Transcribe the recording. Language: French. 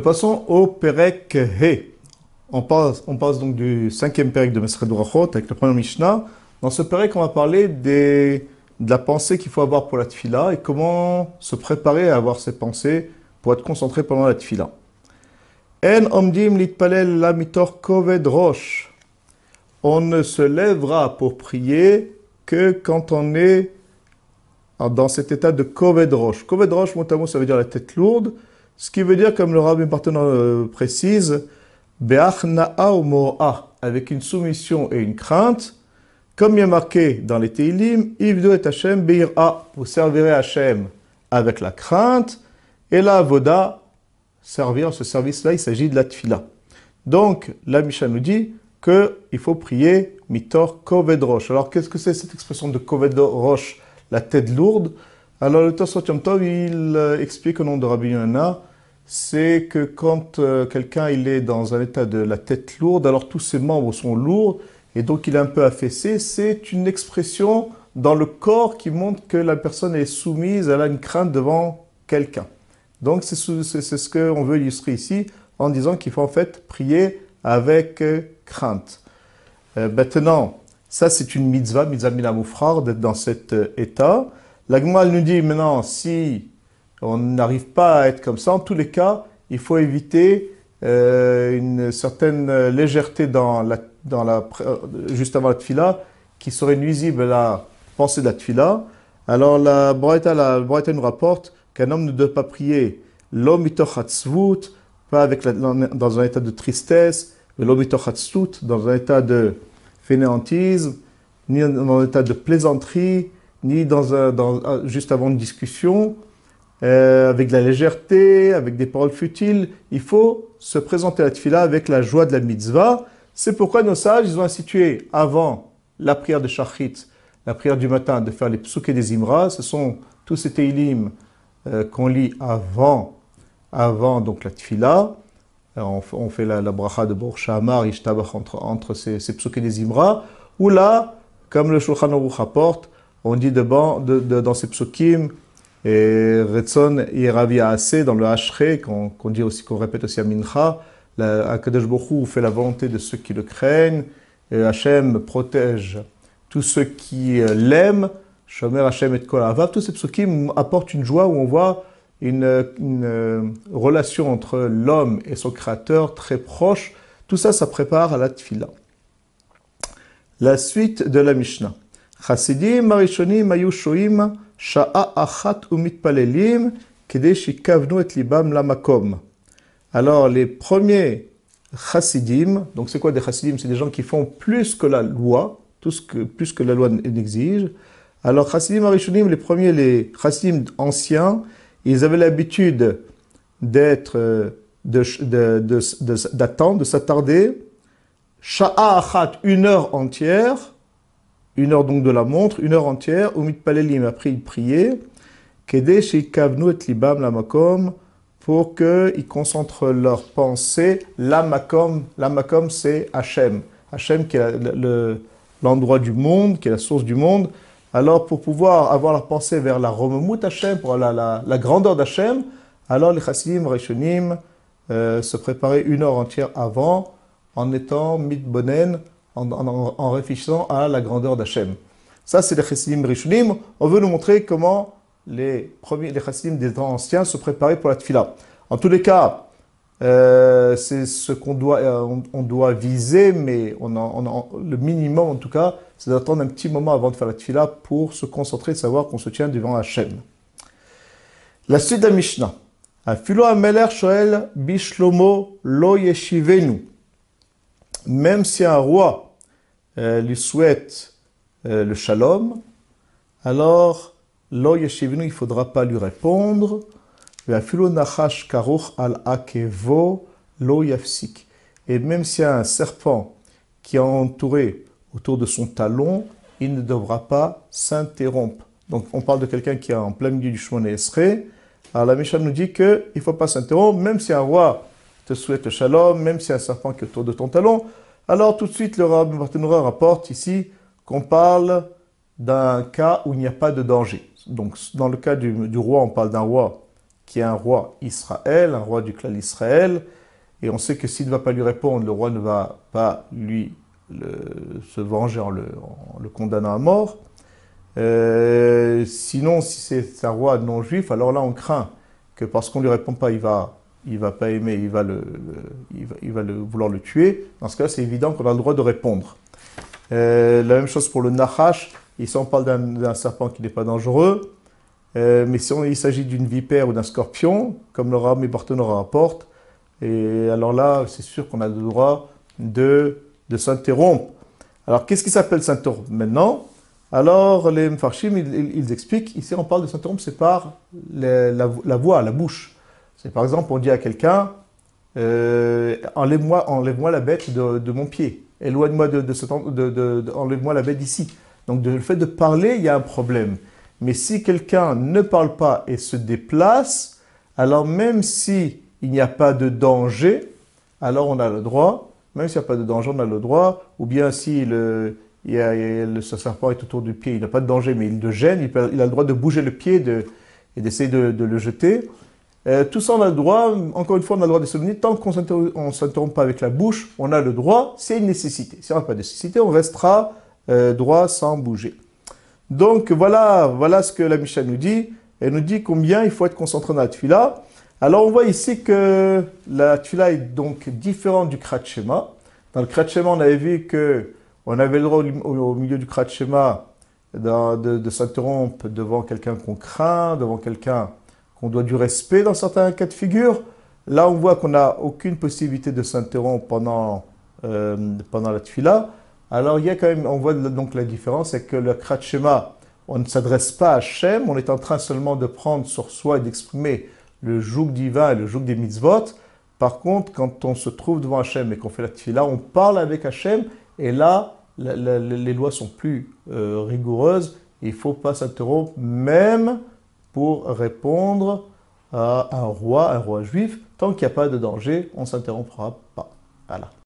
passons au Perek He. On passe, donc du cinquième Perek de Mesred Rachot avec le premier Mishnah. Dans ce Perek, on va parler de la pensée qu'il faut avoir pour la Tfila et comment se préparer à avoir ces pensées pour être concentré pendant la Tfila. En litpalel koved On ne se lèvera pour prier que quand on est dans cet état de koved roche Koved rosh, mot ça veut dire la tête lourde. Ce qui veut dire, comme le rabbin partenaire euh, précise, avec une soumission et une crainte, comme il est marqué dans les Teilim, Ivdo et Hashem beira, vous servirez Hashem avec la crainte, et la Voda, servir ce service-là, il s'agit de la tfila. Donc, la Misha nous dit qu'il faut prier mitor koved roche. Alors, qu'est-ce que c'est cette expression de koved roche la tête lourde Alors, le Tosot Tov, il euh, explique au nom de Rabbi Yonah c'est que quand euh, quelqu'un il est dans un état de la tête lourde, alors tous ses membres sont lourds et donc il est un peu affaissé. C'est une expression dans le corps qui montre que la personne est soumise, elle a une crainte devant quelqu'un. Donc c'est ce qu'on veut illustrer ici en disant qu'il faut en fait prier avec euh, crainte. Euh, maintenant, ça c'est une mitzvah, mitzvah moufrar d'être dans cet état. L'agmal nous dit maintenant, si on n'arrive pas à être comme ça. En tous les cas, il faut éviter euh, une certaine euh, légèreté dans la, dans la, euh, juste avant la tfila qui serait nuisible à la pensée de la tfila. Alors la Braïta, la nous rapporte qu'un homme ne doit pas prier l'homme pas avec dans un état de tristesse, l'homme dans un état de fainéantisme, ni dans un état de plaisanterie, ni dans, un, juste avant une discussion. Euh, avec de la légèreté, avec des paroles futiles. Il faut se présenter à la tfila avec la joie de la mitzvah. C'est pourquoi nos sages, ils ont institué avant la prière de Shachrit, la prière du matin, de faire les psouk des imras. Ce sont tous ces teilim euh, qu'on lit avant, avant donc la tfila. Euh, on, fait la, bracha de Borchamar, Ishtabach entre, entre ces, ces des imras. Ou là, comme le Shulchan Aruch apporte, on dit de, dans ces psukim, et ravi a assez dans le Hachre, qu'on dit aussi, qu'on répète aussi à Mincha, Akadosh Bokhu fait la volonté de ceux qui le craignent, et Hachem protège tous ceux qui euh, l'aiment, Shomer Hachem et Kol tous ces psukim apportent une joie où on voit une, euh, relation entre l'homme et son créateur très proche. Tout ça, ça prépare à la tfila. La suite de la Mishnah. Chassidim, Marishonim, Ayushoim, achat kavnu et Alors les premiers chassidim, donc c'est quoi des chassidim C'est des gens qui font plus que la loi, tout ce que, plus que la loi n'exige. Alors chassidim les premiers, les chassidim anciens, ils avaient l'habitude d'être, euh, de, de, s'attarder, sha'a une heure entière, une heure donc de la montre, une heure entière, ou mitpalelim, après il priait, kedesh et kavnu et libam lamakom, pour qu'ils concentrent leurs pensées, lamakom, makom, c'est Hachem, Hachem qui est l'endroit du monde, qui est la source du monde, alors pour pouvoir avoir leur pensée vers la romemout Hachem, pour la, grandeur d'Hachem, alors les chassidim, rishonim, euh, se préparaient une heure entière avant, en étant bonen, en, réfléchissant à la grandeur d'Hachem. Ça, c'est les chassidim rishonim. On veut nous montrer comment les, premiers, les chassidim des temps anciens se préparaient pour la tfila. En tous les cas, euh, c'est ce qu'on doit, euh, on, doit viser, mais on, le minimum en tout cas, c'est d'attendre un petit moment avant de faire la tfila pour se concentrer et savoir qu'on se tient devant Hachem. La suite de Mishnah. Ah, ameler shoel bishlomo lo yeshivenu. Même si un roi euh, lui souhaite euh, le shalom, alors lo il ne faudra pas lui répondre. Et même s'il y a un serpent qui est entouré autour de son talon, il ne devra pas s'interrompre. Donc on parle de quelqu'un qui est en plein milieu du chemin esré. Alors la Mishnah nous dit qu'il ne faut pas s'interrompre, même si un roi te souhaite le shalom, même si un serpent qui est autour de ton talon, alors tout de suite, le Rabbi rapporte ici qu'on parle d'un cas où il n'y a pas de danger. Donc dans le cas du, roi, on parle d'un roi qui est un roi Israël, un roi du clan Israël, et on sait que s'il ne va pas lui répondre, le roi ne va pas lui se venger en le, condamnant à mort. Euh, sinon, si c'est un roi non juif, alors là on craint que parce qu'on ne lui répond pas, il va il va pas aimer, il va, le, il, va, vouloir le tuer. Dans ce cas, c'est évident qu'on a le droit de répondre. Euh, la même chose pour le nahash. Ici, on parle d'un serpent qui n'est pas dangereux. Euh, mais si il s'agit d'une vipère ou d'un scorpion, comme Laura et rapporte, et alors là, c'est sûr qu'on a le droit de, de s'interrompre. Alors, qu'est-ce qui s'appelle s'interrompre maintenant Alors, les Mfarshim, ils, expliquent, ici on parle de s'interrompre, c'est par la voix, la bouche. C'est par exemple, on dit à quelqu'un euh, enlève-moi enlève la bête de, mon pied, éloigne-moi de, de, ce de enlève-moi la bête d'ici. Donc le fait de parler, il y a un problème. Mais si quelqu'un ne parle pas et se déplace, alors même si il n'y a pas de danger, alors on a le droit, même s'il n'y a pas de danger, on a le droit, ou bien si euh, le, il serpent est autour du pied, il n'a pas de danger, mais il le gêne, il, a le droit de bouger le pied de, et d'essayer de, le jeter. Euh, tout ça, on a le droit, encore une fois, on a le droit de se venir. Tant qu'on ne s'interrompt pas avec la bouche, on a le droit, c'est une nécessité. Si on n'a pas de nécessité, on restera euh, droit sans bouger. Donc voilà, voilà ce que la Mishnah nous dit. Elle nous dit combien il faut être concentré dans la tfila. Alors on voit ici que la tfila est donc différente du Krat Dans le Krat on avait vu qu'on avait le droit au, milieu du Krat de, de s'interrompre devant quelqu'un qu'on craint, devant quelqu'un qu'on doit du respect dans certains cas de figure. Là, on voit qu'on n'a aucune possibilité de s'interrompre pendant, euh, pendant la tfila. Alors, il y a quand même, on voit donc la différence, c'est que le Krat on ne s'adresse pas à Hachem, on est en train seulement de prendre sur soi et d'exprimer le joug divin et le joug des mitzvot. Par contre, quand on se trouve devant Hachem et qu'on fait la tfila, on parle avec Hachem et là, les lois sont plus euh, rigoureuses. Il ne faut pas s'interrompre, même pour répondre à un roi, un roi juif. Tant qu'il n'y a pas de danger, on ne s'interrompra pas. Voilà.